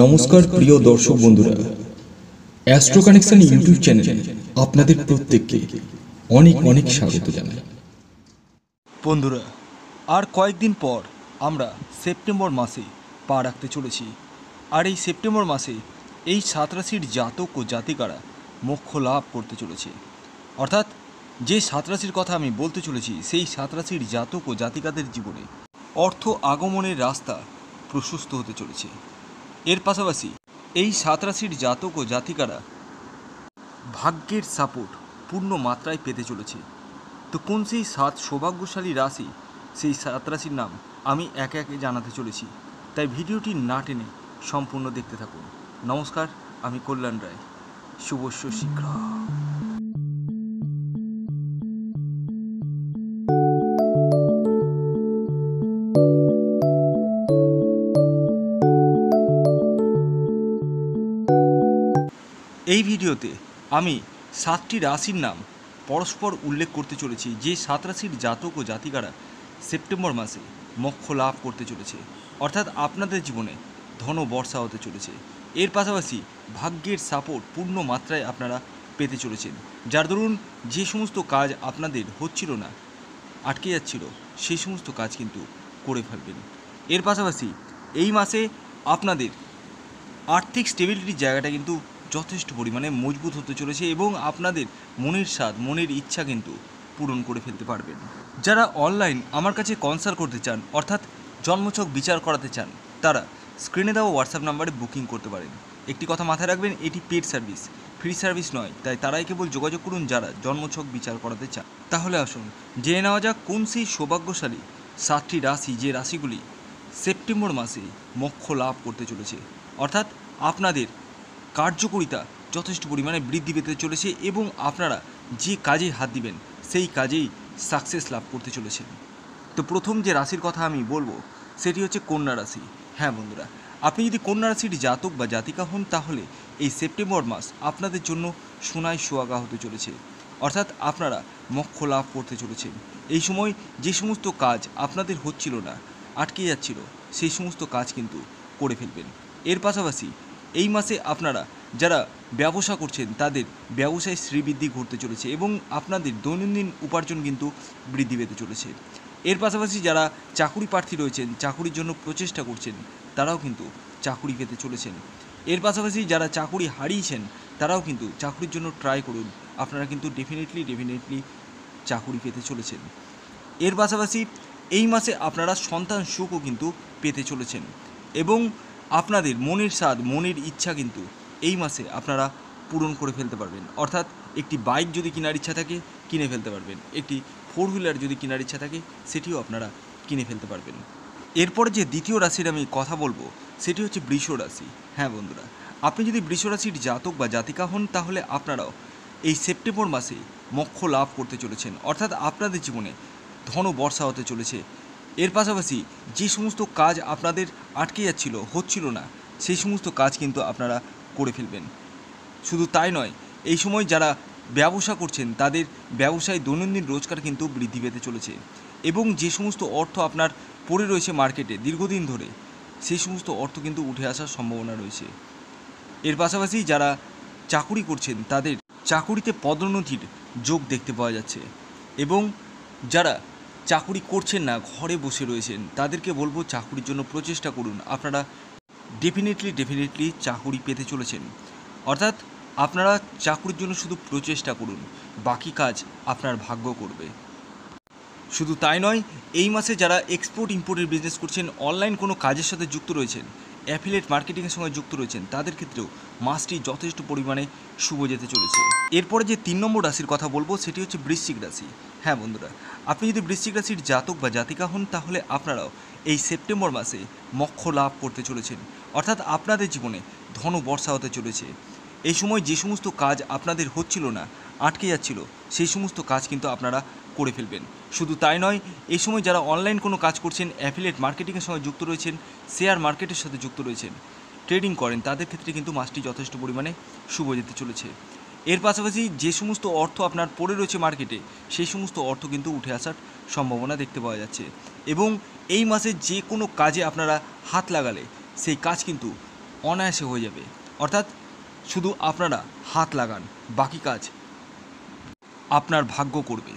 নমস্কার প্রিয় দর্শক বন্ধুরা অ্যাস্ট্রো কানেকশন ইউটিউব চ্যানেল আপনাদের প্রত্যেককে অনেক অনেক স্বাগত জানাই বন্ধুরা আর কয়েকদিন পর আমরা সেপ্টেম্বর মাসে পা রাখতে চলেছি আর এই সেপ্টেম্বর মাসে এই সাঁতরাশির জাতক ও জাতিকারা মোক্ষ লাভ করতে চলেছে অর্থাৎ যে সাত কথা আমি বলতে চলেছি সেই সাঁতরাশির জাতক ও জাতিকাদের জীবনে অর্থ আগমনের রাস্তা প্রশস্ত হতে চলেছে এর পাশাপাশি এই সাত রাশির জাতক ও জাতিকারা ভাগ্যের সাপোর্ট পূর্ণ মাত্রায় পেতে চলেছে তো কোন সেই সাত সৌভাগ্যশালী রাশি সেই সাত রাশির নাম আমি একে একে জানাতে চলেছি তাই ভিডিওটি না টেনে সম্পূর্ণ দেখতে থাকুন নমস্কার আমি কল্যাণ রায় শুভস্য শীঘ্র এই ভিডিওতে আমি সাতটি রাশির নাম পরস্পর উল্লেখ করতে চলেছি যে সাত রাশির জাতক ও জাতিকারা সেপ্টেম্বর মাসে মক্ষ লাভ করতে চলেছে অর্থাৎ আপনাদের জীবনে ধন বর্ষা হতে চলেছে এর পাশাপাশি ভাগ্যের সাপোর্ট পূর্ণ মাত্রায় আপনারা পেতে চলেছেন যার দরুন যে সমস্ত কাজ আপনাদের হচ্ছিল না আটকে যাচ্ছিল সেই সমস্ত কাজ কিন্তু করে ফেলবেন এর পাশাপাশি এই মাসে আপনাদের আর্থিক স্টেবিলিটির জায়গাটা কিন্তু যথেষ্ট পরিমাণে মজবুত হতে চলেছে এবং আপনাদের মনের স্বাদ মনের ইচ্ছা কিন্তু পূরণ করে ফেলতে পারবেন যারা অনলাইন আমার কাছে কনসাল্ট করতে চান অর্থাৎ জন্মছক বিচার করাতে চান তারা স্ক্রিনে দেওয়া হোয়াটসঅ্যাপ নাম্বারে বুকিং করতে পারেন একটি কথা মাথায় রাখবেন এটি পেড সার্ভিস ফ্রি সার্ভিস নয় তাই তারাই কেবল যোগাযোগ করুন যারা জন্মছক বিচার করাতে চান তাহলে আসুন জেনে নেওয়া যাক কোন সেই সৌভাগ্যশালী সাতটি রাশি যে রাশিগুলি সেপ্টেম্বর মাসে মোক্ষ লাভ করতে চলেছে অর্থাৎ আপনাদের কার্যকরিতা যথেষ্ট পরিমাণে বৃদ্ধি পেতে চলেছে এবং আপনারা যে কাজে হাত দিবেন সেই কাজেই সাকসেস লাভ করতে চলেছেন তো প্রথম যে রাশির কথা আমি বলবো সেটি হচ্ছে কন্যা রাশি হ্যাঁ বন্ধুরা আপনি যদি কন্যা রাশির জাতক বা জাতিকা হন তাহলে এই সেপ্টেম্বর মাস আপনাদের জন্য সোনায় সোয়াগা হতে চলেছে অর্থাৎ আপনারা মক্ষ লাভ করতে চলেছেন এই সময় যে সমস্ত কাজ আপনাদের হচ্ছিল না আটকে যাচ্ছিল সেই সমস্ত কাজ কিন্তু করে ফেলবেন এর পাশাপাশি এই মাসে আপনারা যারা ব্যবসা করছেন তাদের ব্যবসায় শ্রীবৃদ্ধি ঘটতে চলেছে এবং আপনাদের দৈনন্দিন উপার্জন কিন্তু বৃদ্ধি পেতে চলেছে এর পাশাপাশি যারা চাকুরি প্রার্থী রয়েছেন চাকুরির জন্য প্রচেষ্টা করছেন তারাও কিন্তু চাকুরি পেতে চলেছেন এর পাশাপাশি যারা চাকুরি হারিয়েছেন তারাও কিন্তু চাকুরির জন্য ট্রাই করুন আপনারা কিন্তু ডেফিনেটলি ডেফিনেটলি চাকুরি পেতে চলেছেন এর পাশাপাশি এই মাসে আপনারা সন্তান সুখও কিন্তু পেতে চলেছেন এবং আপনাদের মনের স্বাদ মনের ইচ্ছা কিন্তু এই মাসে আপনারা পূরণ করে ফেলতে পারবেন অর্থাৎ একটি বাইক যদি কেনার ইচ্ছা থাকে কিনে ফেলতে পারবেন একটি ফোর হুইলার যদি কেনার ইচ্ছা থাকে সেটিও আপনারা কিনে ফেলতে পারবেন এরপর যে দ্বিতীয় রাশির আমি কথা বলবো সেটি হচ্ছে বৃষ রাশি হ্যাঁ বন্ধুরা আপনি যদি বৃষ রাশির জাতক বা জাতিকা হন তাহলে আপনারাও এই সেপ্টেম্বর মাসে মক্ষ লাভ করতে চলেছেন অর্থাৎ আপনাদের জীবনে ধন বর্ষা হতে চলেছে এর পাশাপাশি যে সমস্ত কাজ আপনাদের আটকে যাচ্ছিল হচ্ছিল না সেই সমস্ত কাজ কিন্তু আপনারা করে ফেলবেন শুধু তাই নয় এই সময় যারা ব্যবসা করছেন তাদের ব্যবসায় দৈনন্দিন রোজগার কিন্তু বৃদ্ধি পেতে চলেছে এবং যে সমস্ত অর্থ আপনার পড়ে রয়েছে মার্কেটে দীর্ঘদিন ধরে সেই সমস্ত অর্থ কিন্তু উঠে আসার সম্ভাবনা রয়েছে এর পাশাপাশি যারা চাকুরি করছেন তাদের চাকুরিতে পদোন্নতির যোগ দেখতে পাওয়া যাচ্ছে এবং যারা চাকুরি করছেন না ঘরে বসে রয়েছেন তাদেরকে বলবো চাকুরির জন্য প্রচেষ্টা করুন আপনারা ডেফিনেটলি ডেফিনেটলি চাকুরি পেতে চলেছেন অর্থাৎ আপনারা চাকুরির জন্য শুধু প্রচেষ্টা করুন বাকি কাজ আপনার ভাগ্য করবে শুধু তাই নয় এই মাসে যারা এক্সপোর্ট ইম্পোর্টের বিজনেস করছেন অনলাইন কোনো কাজের সাথে যুক্ত রয়েছেন অ্যাফিলেট মার্কেটিংয়ের সঙ্গে যুক্ত রয়েছেন তাদের ক্ষেত্রেও মাসটি যথেষ্ট পরিমাণে শুভ যেতে চলেছে এরপরে যে তিন নম্বর রাশির কথা বলবো সেটি হচ্ছে বৃশ্চিক রাশি হ্যাঁ বন্ধুরা আপনি যদি বৃশ্চিক রাশির জাতক বা জাতিকা হন তাহলে আপনারাও এই সেপ্টেম্বর মাসে মক্ষ লাভ করতে চলেছেন অর্থাৎ আপনাদের জীবনে ধন বর্ষা হতে চলেছে এই সময় যে সমস্ত কাজ আপনাদের হচ্ছিল না আটকে যাচ্ছিল সেই সমস্ত কাজ কিন্তু আপনারা করে ফেলবেন শুধু তাই নয় এই সময় যারা অনলাইন কোনো কাজ করছেন অ্যাফিলেট মার্কেটিংয়ের সঙ্গে যুক্ত রয়েছেন শেয়ার মার্কেটের সাথে যুক্ত রয়েছেন ট্রেডিং করেন তাদের ক্ষেত্রে কিন্তু মাসটি যথেষ্ট পরিমাণে শুভ যেতে চলেছে এর পাশাপাশি যে সমস্ত অর্থ আপনার পড়ে রয়েছে মার্কেটে সেই সমস্ত অর্থ কিন্তু উঠে আসার সম্ভাবনা দেখতে পাওয়া যাচ্ছে এবং এই মাসে যে কোনো কাজে আপনারা হাত লাগালে সেই কাজ কিন্তু অনায়াসে হয়ে যাবে অর্থাৎ শুধু আপনারা হাত লাগান বাকি কাজ আপনার ভাগ্য করবে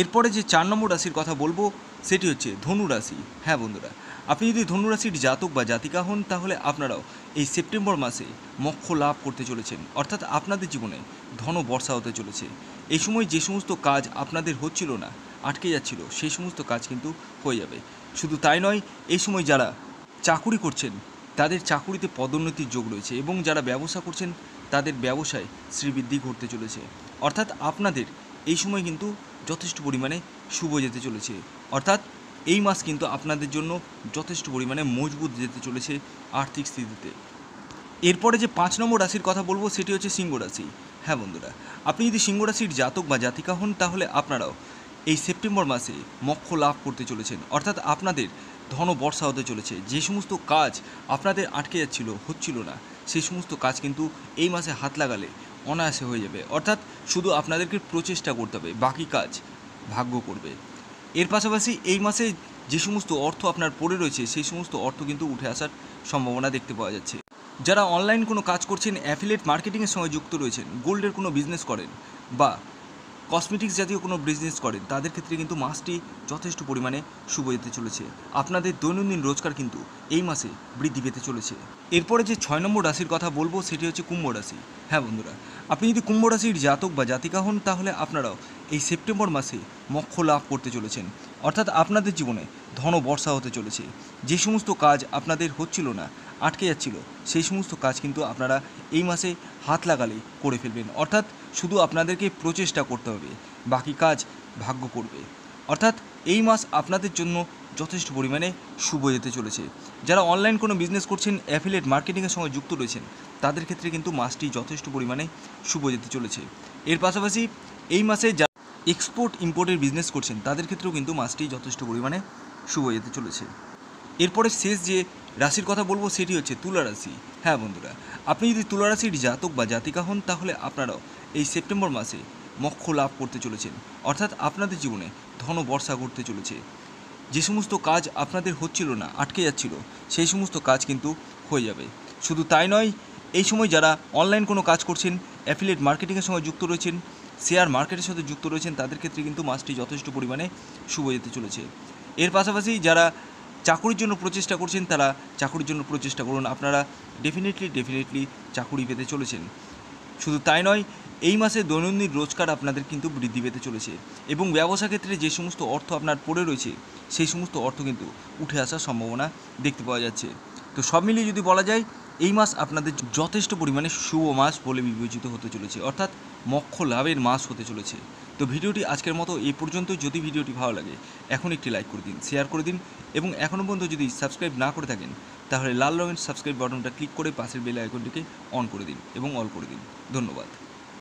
এরপরে যে চার নম্বর রাশির কথা বলবো সেটি হচ্ছে ধনু রাশি হ্যাঁ বন্ধুরা আপনি যদি ধনু রাশির জাতক বা জাতিকা হন তাহলে আপনারাও এই সেপ্টেম্বর মাসে মক্ষ লাভ করতে চলেছেন অর্থাৎ আপনাদের জীবনে ধন বর্ষা হতে চলেছে এই সময় যে সমস্ত কাজ আপনাদের হচ্ছিল না আটকে যাচ্ছিল সেই সমস্ত কাজ কিন্তু হয়ে যাবে শুধু তাই নয় এই সময় যারা চাকুরি করছেন তাদের চাকুরিতে পদোন্নতির যোগ রয়েছে এবং যারা ব্যবসা করছেন তাদের ব্যবসায় শ্রীবৃদ্ধি ঘটতে চলেছে অর্থাৎ আপনাদের এই সময় কিন্তু যথেষ্ট পরিমাণে শুভ যেতে চলেছে অর্থাৎ এই মাস কিন্তু আপনাদের জন্য যথেষ্ট পরিমাণে মজবুত যেতে চলেছে আর্থিক স্থিতিতে এরপরে যে পাঁচ নম্বর রাশির কথা বলবো সেটি হচ্ছে সিংহ রাশি হ্যাঁ বন্ধুরা আপনি যদি সিংহ রাশির জাতক বা জাতিকা হন তাহলে আপনারাও এই সেপ্টেম্বর মাসে মক্ষ লাভ করতে চলেছেন অর্থাৎ আপনাদের ধন বর্ষা হতে চলেছে যে সমস্ত কাজ আপনাদের আটকে যাচ্ছিল হচ্ছিল না সেই সমস্ত কাজ কিন্তু এই মাসে হাত লাগালে অনায়াসে হয়ে যাবে অর্থাৎ শুধু আপনাদেরকে প্রচেষ্টা করতে হবে বাকি কাজ ভাগ্য করবে এর পাশাপাশি এই মাসে যে সমস্ত অর্থ আপনার পড়ে রয়েছে সেই সমস্ত অর্থ কিন্তু উঠে আসার সম্ভাবনা দেখতে পাওয়া যাচ্ছে যারা অনলাইন কোনো কাজ করছেন অ্যাফিলেট মার্কেটিংয়ের সঙ্গে যুক্ত রয়েছেন গোল্ডের কোনো বিজনেস করেন বা কসমেটিক্স জাতীয় কোনো বিজনেস করেন তাদের ক্ষেত্রে কিন্তু মাসটি যথেষ্ট পরিমাণে শুভ যেতে চলেছে আপনাদের দৈনন্দিন রোজগার কিন্তু এই মাসে বৃদ্ধি পেতে চলেছে এরপরে যে ছয় নম্বর রাশির কথা বলবো সেটি হচ্ছে কুম্ভ রাশি হ্যাঁ বন্ধুরা আপনি যদি কুম্ভ রাশির জাতক বা জাতিকা হন তাহলে আপনারাও এই সেপ্টেম্বর মাসে মক্ষ লাভ করতে চলেছেন অর্থাৎ আপনাদের জীবনে ধন বর্ষা হতে চলেছে যে সমস্ত কাজ আপনাদের হচ্ছিল না আটকে যাচ্ছিল সেই সমস্ত কাজ কিন্তু আপনারা এই মাসে হাত লাগালে করে ফেলবেন অর্থাৎ শুধু আপনাদেরকে প্রচেষ্টা করতে হবে বাকি কাজ ভাগ্য করবে অর্থাৎ এই মাস আপনাদের জন্য যথেষ্ট পরিমাণে শুভ যেতে চলেছে যারা অনলাইন কোনো বিজনেস করছেন অ্যাফিলেট মার্কেটিংয়ের সঙ্গে যুক্ত রয়েছেন তাদের ক্ষেত্রে কিন্তু মাসটি যথেষ্ট পরিমাণে শুভ যেতে চলেছে এর পাশাপাশি এই মাসে এক্সপোর্ট ইম্পোর্টের বিজনেস করছেন তাদের ক্ষেত্রেও কিন্তু মাসটি যথেষ্ট পরিমাণে শুভ যেতে চলেছে এরপরে শেষ যে রাশির কথা বলবো সেটি হচ্ছে তুলা রাশি হ্যাঁ বন্ধুরা আপনি যদি তুলা রাশির জাতক বা জাতিকা হন তাহলে আপনারাও এই সেপ্টেম্বর মাসে মক্ষ লাভ করতে চলেছেন অর্থাৎ আপনাদের জীবনে ধন বর্ষা করতে চলেছে যে সমস্ত কাজ আপনাদের হচ্ছিল না আটকে যাচ্ছিল সেই সমস্ত কাজ কিন্তু হয়ে যাবে শুধু তাই নয় এই সময় যারা অনলাইন কোনো কাজ করছেন অ্যাফিলেট মার্কেটিংয়ের সঙ্গে যুক্ত রয়েছেন শেয়ার মার্কেটের সাথে যুক্ত রয়েছেন তাদের ক্ষেত্রে কিন্তু মাসটি যথেষ্ট পরিমাণে শুভ যেতে চলেছে এর পাশাপাশি যারা চাকুরির জন্য প্রচেষ্টা করছেন তারা চাকুরির জন্য প্রচেষ্টা করুন আপনারা ডেফিনেটলি ডেফিনেটলি চাকুরি পেতে চলেছেন শুধু তাই নয় এই মাসে দৈনন্দিন রোজগার আপনাদের কিন্তু বৃদ্ধি পেতে চলেছে এবং ব্যবসা ক্ষেত্রে যে সমস্ত অর্থ আপনার পড়ে রয়েছে সেই সমস্ত অর্থ কিন্তু উঠে আসার সম্ভাবনা দেখতে পাওয়া যাচ্ছে তো সব মিলিয়ে যদি বলা যায় এই মাস আপনাদের যথেষ্ট পরিমাণে শুভ মাস বলে বিবেচিত হতে চলেছে অর্থাৎ মক্ষ লাভের মাস হতে চলেছে তো ভিডিওটি আজকের মতো এই পর্যন্ত যদি ভিডিওটি ভালো লাগে এখন একটি লাইক করে দিন শেয়ার করে দিন এবং এখনও পর্যন্ত যদি সাবস্ক্রাইব না করে থাকেন তাহলে লাল রঙের সাবস্ক্রাইব বাটনটা ক্লিক করে পাশের বেল আইকনটিকে অন করে দিন এবং অল করে দিন ধন্যবাদ